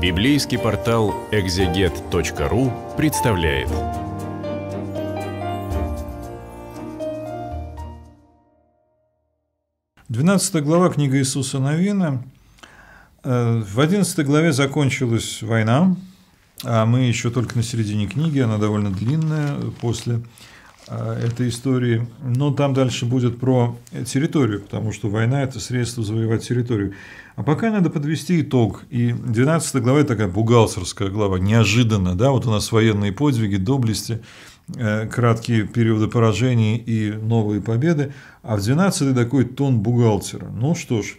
Библейский портал экзегет.ру представляет. Двенадцатая глава книги Иисуса Новина. Э, в одиннадцатой главе закончилась война, а мы еще только на середине книги, она довольно длинная после Э, этой истории. Но там дальше будет про территорию, потому что война – это средство завоевать территорию. А пока надо подвести итог. И 12 глава – такая бухгалтерская глава, неожиданно. Да? Вот у нас военные подвиги, доблести, э, краткие периоды поражений и новые победы. А в 12 такой тон бухгалтера. Ну что ж,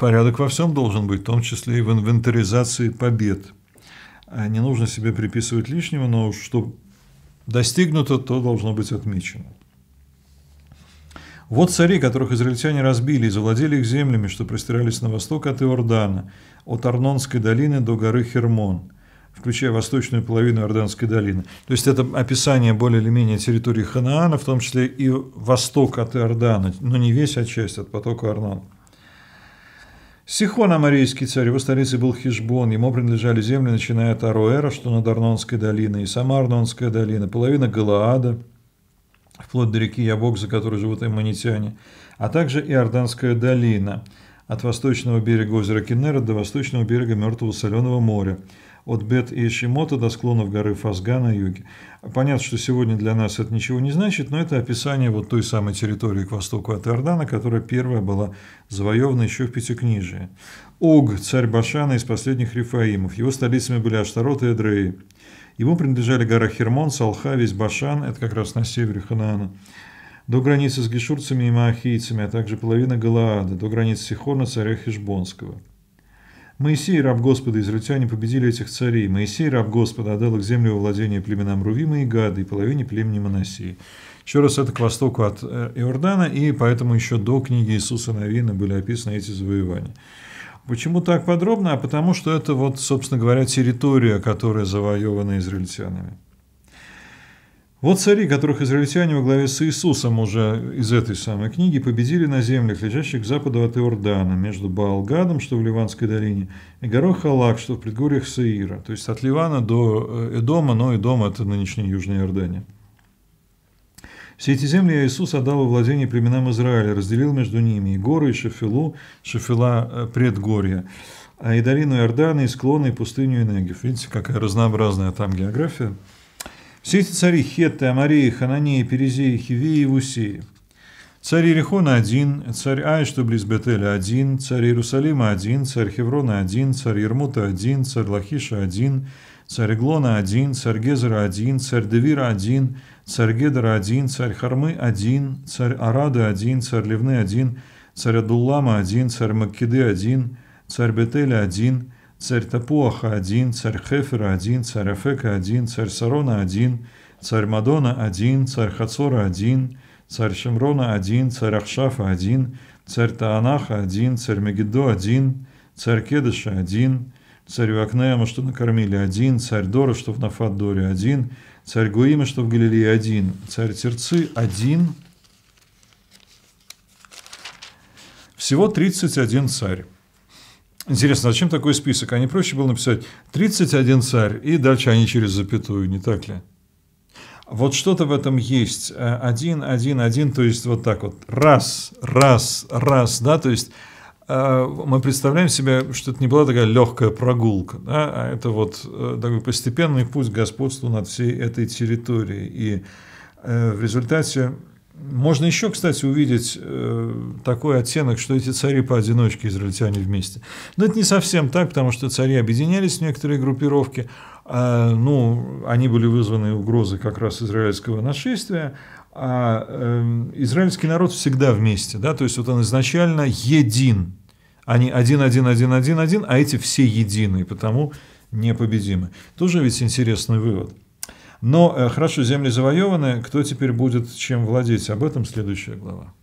порядок во всем должен быть, в том числе и в инвентаризации побед. А не нужно себе приписывать лишнего, но что достигнуто, то должно быть отмечено. Вот цари, которых израильтяне разбили и завладели их землями, что простирались на восток от Иордана, от Арнонской долины до горы Хермон, включая восточную половину Иорданской долины. То есть это описание более или менее территории Ханаана, в том числе и восток от Иордана, но не весь, а часть от потока Арнона. Сихон, амарийский царь, его столицей был Хижбон, ему принадлежали земли, начиная от Аруэра, что над Арнонской долиной, и сама долина, половина Галаада, вплоть до реки Ябок, за которой живут имманитяне, а также Иорданская долина, от восточного берега озера Кеннера до восточного берега Мертвого Соленого моря, от Бет и Шимота до склонов горы Фазга на юге. Понятно, что сегодня для нас это ничего не значит, но это описание вот той самой территории к востоку от Иордана, которая первая была завоевана еще в Пятикнижии. Ог, царь Башана из последних Рифаимов. Его столицами были Аштарот и Эдреи. Ему принадлежали гора Хермон, Салха, весь Башан, это как раз на севере Ханаана, до границы с гешурцами и маахийцами, а также половина Галаада, до границы Сихона, царя Хижбонского – Моисей, раб Господа, израильтяне победили этих царей. Моисей, раб Господа, отдал их землю во владение племенам Рувима и Гады и половине племени Моносии. Еще раз, это к востоку от э, Иордана, и поэтому еще до книги Иисуса Навина были описаны эти завоевания. Почему так подробно? А потому что это, вот, собственно говоря, территория, которая завоевана израильтянами. Вот цари, которых израильтяне во главе с Иисусом уже из этой самой книги победили на землях, лежащих к западу от Иордана, между Баалгадом, что в Ливанской долине, и горой Халак, что в предгорьях Саира, то есть от Ливана до э, Эдома, но Эдома это нынешняя Южная Иордания. Все эти земли Иисус отдал во владение племенам Израиля, разделил между ними и горы, и Шефилу, Шефила э, – предгорья, а и долину Иордана, и склоны, и пустыню, и Видите, какая разнообразная там география – все эти цари Хетты, Амареи, Хананеи, Перезеи, Хивеи и Вусеи. Царь Иерихона один, царь Ай, что близ Бетеля один, царь Иерусалима один, царь Хеврона один, царь Ермута один, царь Лахиша один, царь Глона один, царь Гезера один, царь Девира один, царь Гедера один, царь Хармы один, царь Арада один, царь Левны один, царь Адуллама один, царь Маккиды один, царь Бетеля один, царь Тапуаха один, царь Хефера один, царь Афека один, царь Сарона один, царь Мадона один, царь Хацора один, царь Шемрона один, царь Ахшафа один, царь Таанаха один, царь Мегиддо один, царь Кедыша один, царь Вакнеема, что накормили один, царь Дора, что в Нафат-Доре один, царь Гуима, что в Галилее один, царь Терцы один. Всего 31 царь. Интересно, а зачем такой список? А не проще было написать 31 царь, и дальше они через запятую, не так ли? Вот что-то в этом есть. Э, один, один, один, то есть вот так вот. Раз, раз, раз, да, то есть э, мы представляем себе, что это не была такая легкая прогулка, да, а это вот э, такой постепенный путь к господству над всей этой территорией. И в результате можно еще, кстати, увидеть э, такой оттенок, что эти цари поодиночке, израильтяне вместе. Но это не совсем так, потому что цари объединялись в некоторые группировки. А, ну, они были вызваны угрозой как раз израильского нашествия. А эм, израильский народ всегда вместе, да, то есть вот он изначально един. Они один, один, один, один, один, а эти все едины, и потому непобедимы. Тоже ведь интересный вывод. Но э, хорошо, земли завоеваны, кто теперь будет чем владеть? Об этом следующая глава.